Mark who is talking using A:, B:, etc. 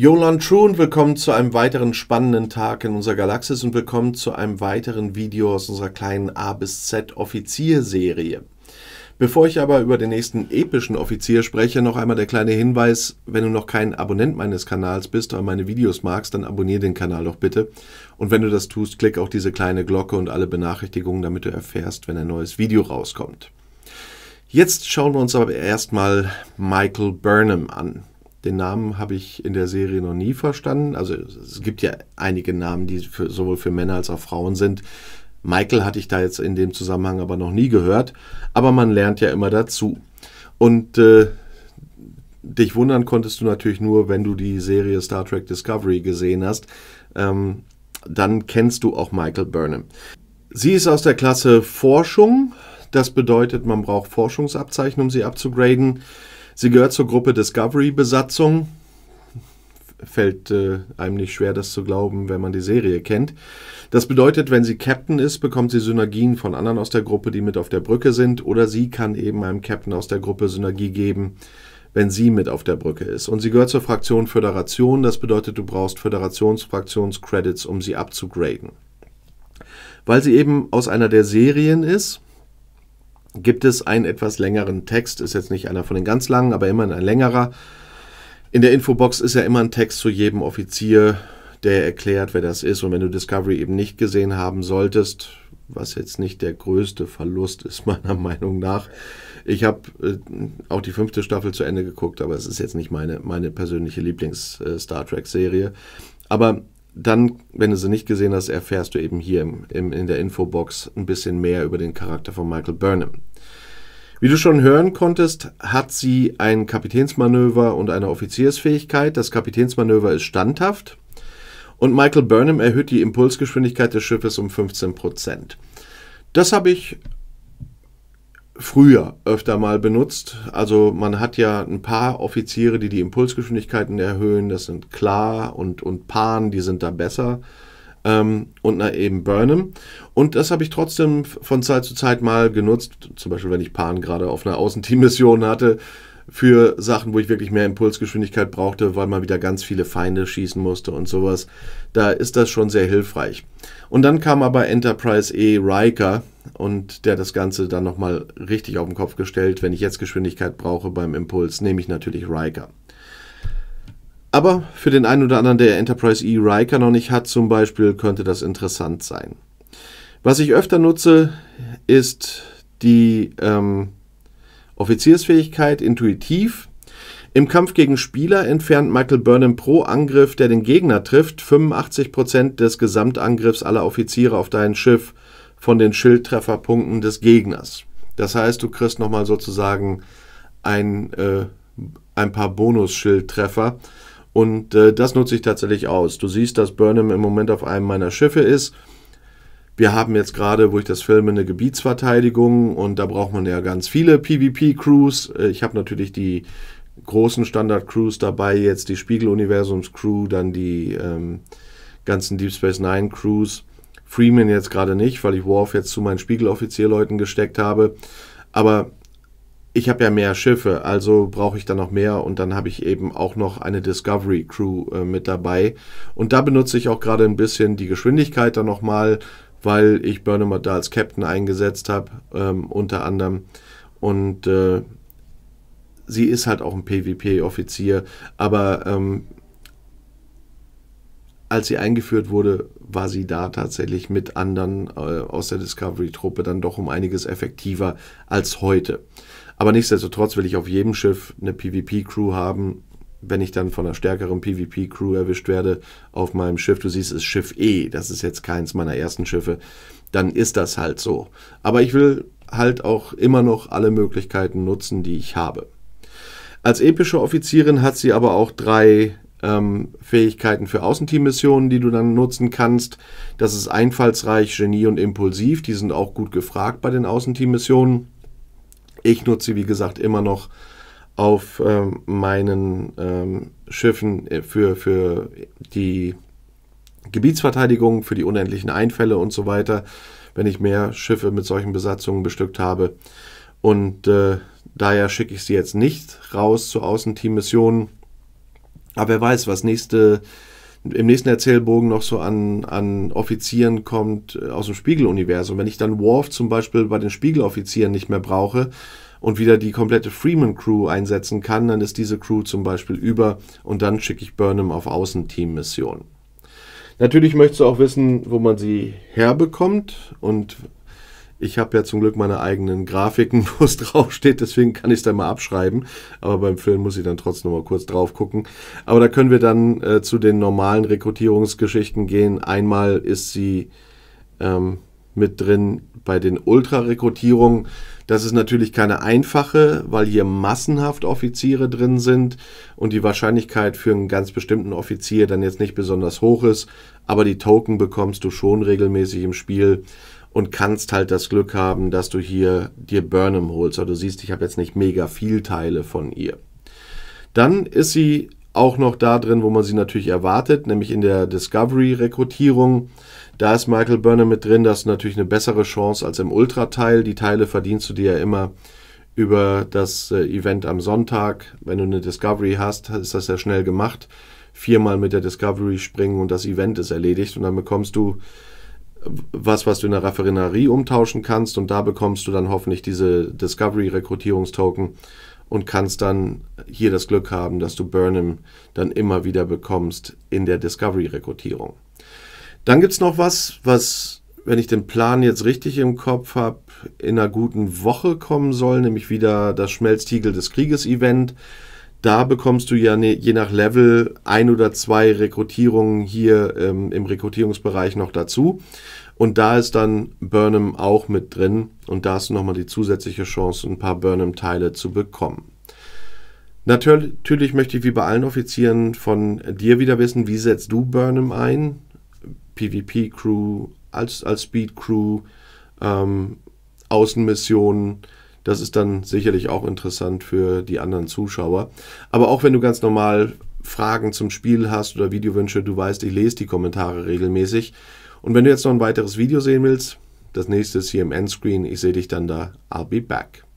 A: Jolan True und willkommen zu einem weiteren spannenden Tag in unserer Galaxis und willkommen zu einem weiteren Video aus unserer kleinen A bis Z Offizier-Serie. Bevor ich aber über den nächsten epischen Offizier spreche, noch einmal der kleine Hinweis, wenn du noch kein Abonnent meines Kanals bist oder meine Videos magst, dann abonniere den Kanal doch bitte. Und wenn du das tust, klick auch diese kleine Glocke und alle Benachrichtigungen, damit du erfährst, wenn ein neues Video rauskommt. Jetzt schauen wir uns aber erstmal Michael Burnham an. Den Namen habe ich in der Serie noch nie verstanden. Also es gibt ja einige Namen, die für, sowohl für Männer als auch Frauen sind. Michael hatte ich da jetzt in dem Zusammenhang aber noch nie gehört. Aber man lernt ja immer dazu. Und äh, dich wundern konntest du natürlich nur, wenn du die Serie Star Trek Discovery gesehen hast. Ähm, dann kennst du auch Michael Burnham. Sie ist aus der Klasse Forschung. Das bedeutet, man braucht Forschungsabzeichen, um sie abzugraden. Sie gehört zur Gruppe Discovery-Besatzung. Fällt äh, einem nicht schwer, das zu glauben, wenn man die Serie kennt. Das bedeutet, wenn sie Captain ist, bekommt sie Synergien von anderen aus der Gruppe, die mit auf der Brücke sind, oder sie kann eben einem Captain aus der Gruppe Synergie geben, wenn sie mit auf der Brücke ist. Und sie gehört zur Fraktion Föderation. Das bedeutet, du brauchst Föderationsfraktionscredits, um sie abzugraden. Weil sie eben aus einer der Serien ist, gibt es einen etwas längeren Text, ist jetzt nicht einer von den ganz langen, aber immerhin ein längerer. In der Infobox ist ja immer ein Text zu jedem Offizier, der erklärt, wer das ist. Und wenn du Discovery eben nicht gesehen haben solltest, was jetzt nicht der größte Verlust ist, meiner Meinung nach. Ich habe äh, auch die fünfte Staffel zu Ende geguckt, aber es ist jetzt nicht meine, meine persönliche Lieblings-Star äh, Trek-Serie. Aber dann, wenn du sie nicht gesehen hast, erfährst du eben hier im, im, in der Infobox ein bisschen mehr über den Charakter von Michael Burnham. Wie du schon hören konntest, hat sie ein Kapitänsmanöver und eine Offiziersfähigkeit. Das Kapitänsmanöver ist standhaft und Michael Burnham erhöht die Impulsgeschwindigkeit des Schiffes um 15 Prozent. Das habe ich früher öfter mal benutzt. Also man hat ja ein paar Offiziere, die die Impulsgeschwindigkeiten erhöhen. Das sind Klar und, und Pan, die sind da besser. Ähm, und na, eben Burnham. Und das habe ich trotzdem von Zeit zu Zeit mal genutzt. Zum Beispiel, wenn ich Pan gerade auf einer Außenteammission hatte, für Sachen, wo ich wirklich mehr Impulsgeschwindigkeit brauchte, weil man wieder ganz viele Feinde schießen musste und sowas. Da ist das schon sehr hilfreich. Und dann kam aber Enterprise E Riker und der das Ganze dann nochmal richtig auf den Kopf gestellt. Wenn ich jetzt Geschwindigkeit brauche beim Impuls, nehme ich natürlich Riker. Aber für den einen oder anderen, der Enterprise E Riker noch nicht hat, zum Beispiel, könnte das interessant sein. Was ich öfter nutze, ist die ähm, Offiziersfähigkeit intuitiv. Im Kampf gegen Spieler entfernt Michael Burnham pro Angriff, der den Gegner trifft, 85% des Gesamtangriffs aller Offiziere auf dein Schiff von den Schildtrefferpunkten des Gegners. Das heißt, du kriegst nochmal sozusagen ein, äh, ein paar Bonus-Schildtreffer. Und äh, das nutze ich tatsächlich aus. Du siehst, dass Burnham im Moment auf einem meiner Schiffe ist wir haben jetzt gerade, wo ich das filme, eine Gebietsverteidigung und da braucht man ja ganz viele PvP-Crews. Äh, ich habe natürlich die großen Standard-Crews dabei, jetzt die Spiegel-Universums-Crew, dann die ähm, ganzen Deep Space Nine-Crews. Freeman jetzt gerade nicht, weil ich Worf jetzt zu meinen Spiegeloffizierleuten gesteckt habe. Aber ich habe ja mehr Schiffe, also brauche ich dann noch mehr und dann habe ich eben auch noch eine Discovery Crew äh, mit dabei. Und da benutze ich auch gerade ein bisschen die Geschwindigkeit dann nochmal weil ich Burnham da als Captain eingesetzt habe, ähm, unter anderem. Und äh, sie ist halt auch ein PvP-Offizier, aber ähm, als sie eingeführt wurde, war sie da tatsächlich mit anderen äh, aus der Discovery-Truppe dann doch um einiges effektiver als heute. Aber nichtsdestotrotz will ich auf jedem Schiff eine PvP-Crew haben, wenn ich dann von einer stärkeren PvP-Crew erwischt werde auf meinem Schiff, du siehst, es ist Schiff E, das ist jetzt keins meiner ersten Schiffe, dann ist das halt so. Aber ich will halt auch immer noch alle Möglichkeiten nutzen, die ich habe. Als epische Offizierin hat sie aber auch drei ähm, Fähigkeiten für Außenteammissionen, die du dann nutzen kannst. Das ist einfallsreich, Genie und impulsiv. Die sind auch gut gefragt bei den Außenteammissionen. Ich nutze, sie, wie gesagt, immer noch auf ähm, meinen ähm, Schiffen äh, für, für die Gebietsverteidigung, für die unendlichen Einfälle und so weiter, wenn ich mehr Schiffe mit solchen Besatzungen bestückt habe. Und äh, daher schicke ich sie jetzt nicht raus zu Außenteammissionen. Aber wer weiß, was nächste, im nächsten Erzählbogen noch so an, an Offizieren kommt äh, aus dem Spiegeluniversum. Wenn ich dann Worf zum Beispiel bei den Spiegeloffizieren nicht mehr brauche, und wieder die komplette Freeman-Crew einsetzen kann, dann ist diese Crew zum Beispiel über und dann schicke ich Burnham auf außenteam mission Natürlich möchtest du auch wissen, wo man sie herbekommt und ich habe ja zum Glück meine eigenen Grafiken, wo es draufsteht, deswegen kann ich es dann mal abschreiben. Aber beim Film muss ich dann trotzdem noch mal kurz drauf gucken. Aber da können wir dann äh, zu den normalen Rekrutierungsgeschichten gehen. Einmal ist sie ähm, mit drin bei den Ultra-Rekrutierungen. Das ist natürlich keine einfache, weil hier massenhaft Offiziere drin sind und die Wahrscheinlichkeit für einen ganz bestimmten Offizier dann jetzt nicht besonders hoch ist. Aber die Token bekommst du schon regelmäßig im Spiel und kannst halt das Glück haben, dass du hier dir Burnham holst. Aber du siehst, ich habe jetzt nicht mega viel Teile von ihr. Dann ist sie auch noch da drin, wo man sie natürlich erwartet, nämlich in der Discovery-Rekrutierung. Da ist Michael Burner mit drin, das ist natürlich eine bessere Chance als im Ultra-Teil. Die Teile verdienst du dir ja immer über das äh, Event am Sonntag. Wenn du eine Discovery hast, ist das ja schnell gemacht. Viermal mit der Discovery springen und das Event ist erledigt und dann bekommst du was, was du in der Raffinerie umtauschen kannst und da bekommst du dann hoffentlich diese Discovery-Rekrutierungstoken und kannst dann hier das Glück haben, dass du Burnham dann immer wieder bekommst in der Discovery-Rekrutierung. Dann gibt es noch was, was, wenn ich den Plan jetzt richtig im Kopf habe, in einer guten Woche kommen soll, nämlich wieder das Schmelztiegel des Krieges-Event. Da bekommst du ja ne, je nach Level ein oder zwei Rekrutierungen hier ähm, im Rekrutierungsbereich noch dazu. Und da ist dann Burnham auch mit drin und da hast du nochmal die zusätzliche Chance, ein paar Burnham-Teile zu bekommen. Natürlich möchte ich wie bei allen Offizieren von dir wieder wissen, wie setzt du Burnham ein? PvP-Crew, als, als Speed-Crew, ähm, Außenmissionen. Das ist dann sicherlich auch interessant für die anderen Zuschauer. Aber auch wenn du ganz normal Fragen zum Spiel hast oder Videowünsche, du weißt, ich lese die Kommentare regelmäßig. Und wenn du jetzt noch ein weiteres Video sehen willst, das nächste ist hier im Endscreen. Ich sehe dich dann da. I'll be back.